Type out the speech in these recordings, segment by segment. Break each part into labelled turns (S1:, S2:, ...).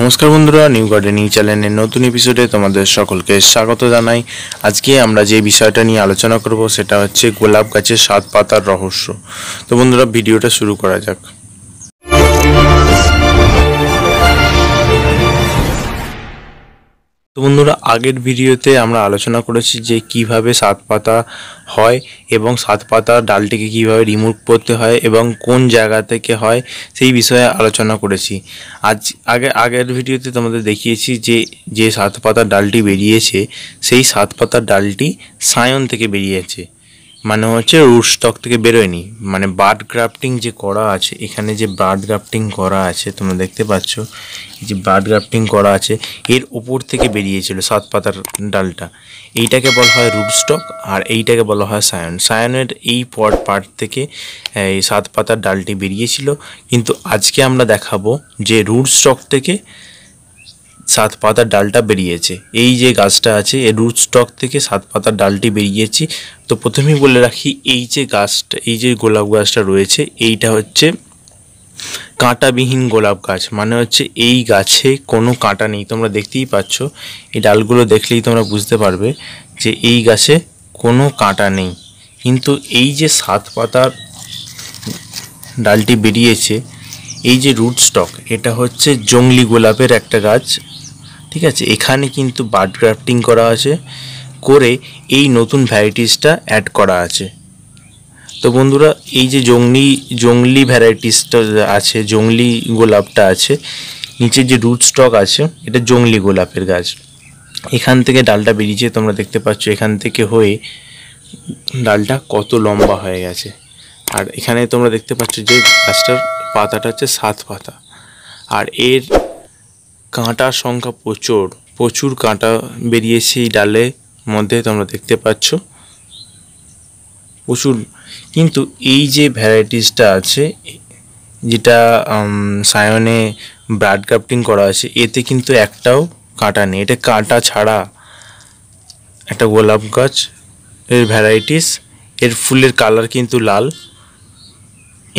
S1: নমস্কার বন্ধুরা new gardening চ্যানেলের নতুন এপিসোডে তোমাদের সকলকে স্বাগত জানাই আজকে আমরা যে বিষয়টা নিয়ে আলোচনা করব সেটা হচ্ছে গোলাপ গাছের সাত পাতার রহস্য তো বন্ধুরা ভিডিওটা শুরু করা যাক তো বন্ধুরা আগের ভিডিওতে আমরা আলোচনা করেছি যে কিভাবে সাত পাতা হয় এবং সাত পাতা ডালটিকে কিভাবে রিমুভ করতে হয় এবং কোন জায়গা থেকে হয় সেই বিষয়ে আলোচনা করেছি আজ আগে আগের ভিডিওতে তোমাদের দেখিয়েছি যে যে সাত পাতা ডালটি বেরিয়েছে সেই সাত পাতা ডালটি সায়ন থেকে বেরিয়েছে মানে হচ্ছে রুটস্টক থেকে বেরোয়নি মানে বার্ড গ্রাফটিং যে করা আছে এখানে যে বার্ড গ্রাফটিং করা আছে তোমরা দেখতে পাচ্ছ যে বার্ড গ্রাফটিং করা আছে এর ওপর থেকে বেরিয়েছিল সাত পাতার ডালটা এইটাকে বলা হয় রুটস্টক আর এইটাকে বলা হয় সায়ন সায়নের এই পট পার্ট থেকে এই সাত পাতার ডালটি বেরিয়েছিল কিন্তু আজকে আমরা দেখাবো যে রুটস্টক থেকে সাত পাতার ডালটা বেরিয়েছে এই যে গাছটা আছে এর রুট স্টক থেকে সাত পাতার ডালটি বেরিয়েছে তো প্রথমেই বলে রাখি এই যে গাছটা এই যে গোলাপ গাছটা রয়েছে এইটা হচ্ছে কাঁটাবিহীন গোলাপ গাছ মানে হচ্ছে এই গাছে কোনো কাঁটা নেই তোমরা দেখতেই পাচ্ছ এই ডালগুলো দেখলেই তোমরা বুঝতে পারবে যে এই গাছে কোনো কাঁটা নেই কিন্তু এই যে সাত পাতার ডালটি বেরিয়েছে এই যে রুট স্টক এটা হচ্ছে জংলি গোলাপের একটা গাছ ঠিক আছে এখানে কিন্তু বার্ড গ্রাফটিং করা আছে করে এই নতুন ভ্যারাইটিসটা অ্যাড করা আছে তো বন্ধুরা এই যে জংলি জংলি ভ্যারাইটিসটা আছে জংলি গোলাপটা আছে নিচে যে রুট স্টক আছে এটা জংলি গোলাপের গাছ এখান থেকে ডালটা বেরিয়েছে তোমরা দেখতে পাচ্ছ এখান থেকে হয়ে ডালটা কত লম্বা হয়ে গেছে আর এখানে তোমরা দেখতে পাচ্ছ যে গাছটার পাতাটা হচ্ছে সাত পাতা আর এর কাঁটার সংখ্যা প্রচুর প্রচুর কাঁটা বেরিয়েছে এই ডালে মধ্যে তোমরা দেখতে পাচ্ছ প্রচুর কিন্তু এই যে ভ্যারাইটিসটা আছে যেটা সায়নে ব্রাড ক্রাফটিং করা আছে এতে কিন্তু একটাও কাঁটা নেই এটা কাঁটা ছাড়া একটা গোলাপ গাছ এর ভ্যারাইটিস এর ফুলের কালার কিন্তু লাল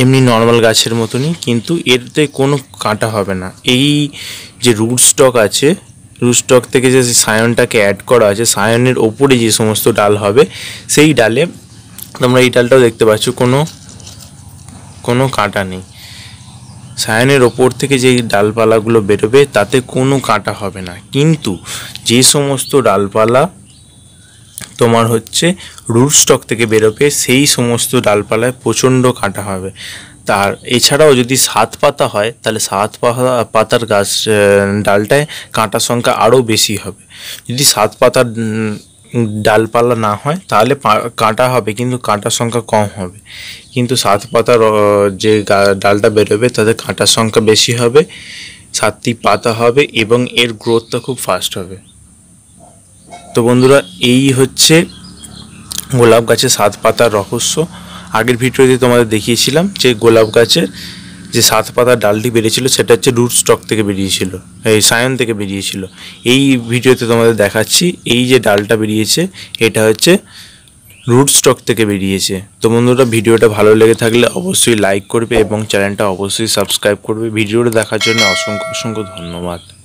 S1: এমনি নর্মাল গাছের মতনই কিন্তু এতে কোনো কাঁটা হবে না এই যে রুট স্টক আছে রুট স্টক থেকে যে সায়নটাকে অ্যাড করা আছে সায়নের ওপরে যে সমস্ত ডাল হবে সেই ডালে তোমরা এই ডালটাও দেখতে পাচ্ছ কোনো কোনো কাঁটা নেই সায়নের ওপর থেকে যে ডালপালাগুলো বেরোবে তাতে কোনো কাঁটা হবে না কিন্তু যে সমস্ত ডালপালা তোমার হচ্ছে রুট স্টক থেকে বেরোবে সেই সমস্ত ডালপালায় প্রচণ্ড কাঁটা হবে তার এছাড়াও যদি সাত পাতা হয় তাহলে সাত পাতার গাছ ডালটায় কাঁটার সংখ্যা আরও বেশি হবে যদি সাত পাতার ডালপালা না হয় তাহলে কাঁটা হবে কিন্তু কাঁটার সংখ্যা কম হবে কিন্তু সাত পাতার যে ডালটা বেরোবে তাদের কাঁটার সংখ্যা বেশি হবে সাতটি পাতা হবে এবং এর গ্রোথটা খুব ফাস্ট হবে তো বন্ধুরা এই হচ্ছে গোলাপ গাছের সাত পাতার রহস্য আগের ভিডিওতে তোমাদের দেখিয়েছিলাম যে গোলাপ গাছের যে সাত পাতার ডালটি বেরিয়েছিল সেটা হচ্ছে রুট স্টক থেকে বেরিয়েছিল এই সায়ন থেকে বেরিয়েছিল এই ভিডিওতে তোমাদের দেখাচ্ছি এই যে ডালটা বেরিয়েছে এটা হচ্ছে রুট স্টক থেকে বেরিয়েছে তো বন্ধুরা ভিডিওটা ভালো লেগে থাকলে অবশ্যই লাইক করবে এবং চ্যানেলটা অবশ্যই সাবস্ক্রাইব করবে ভিডিওটা দেখার জন্য অসংখ্য অসংখ্য ধন্যবাদ